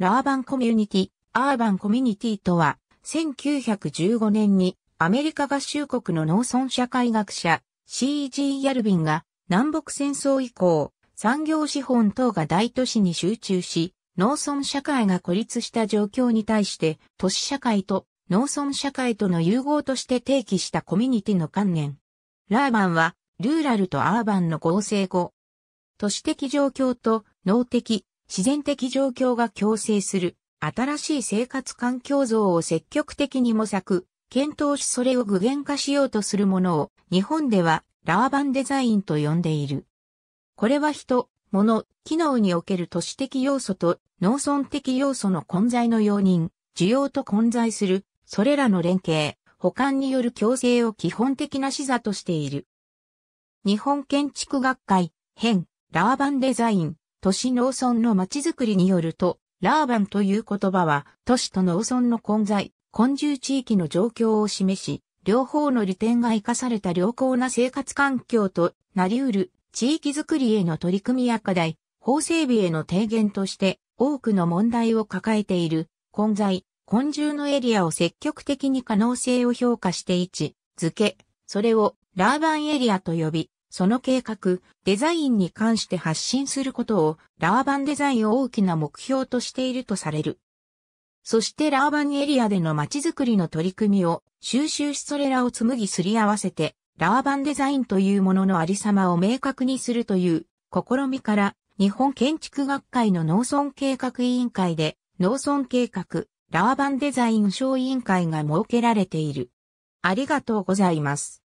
ラーバンコミュニティ、アーバンコミュニティとは、1915年にアメリカ合衆国の農村社会学者 C.G. ヤルビンが南北戦争以降、産業資本等が大都市に集中し、農村社会が孤立した状況に対して都市社会と農村社会との融合として提起したコミュニティの観念。ラーバンはルーラルとアーバンの合成語。都市的状況と農的、自然的状況が共生する、新しい生活環境像を積極的に模索、検討しそれを具現化しようとするものを、日本ではラーバンデザインと呼んでいる。これは人、物、機能における都市的要素と農村的要素の混在の容認、需要と混在する、それらの連携、補完による共生を基本的な視座としている。日本建築学会、編、ラーバンデザイン、都市農村の街づくりによると、ラーバンという言葉は、都市と農村の混在、混住地域の状況を示し、両方の利点が生かされた良好な生活環境となり得る地域づくりへの取り組みや課題、法整備への提言として多くの問題を抱えている混在、混住のエリアを積極的に可能性を評価して位置づけ、それをラーバンエリアと呼び、その計画、デザインに関して発信することを、ラーバンデザインを大きな目標としているとされる。そしてラーバンエリアでの街づくりの取り組みを、収集しそれらを紡ぎすり合わせて、ラーバンデザインというもののありさまを明確にするという、試みから、日本建築学会の農村計画委員会で、農村計画、ラーバンデザイン小委員会が設けられている。ありがとうございます。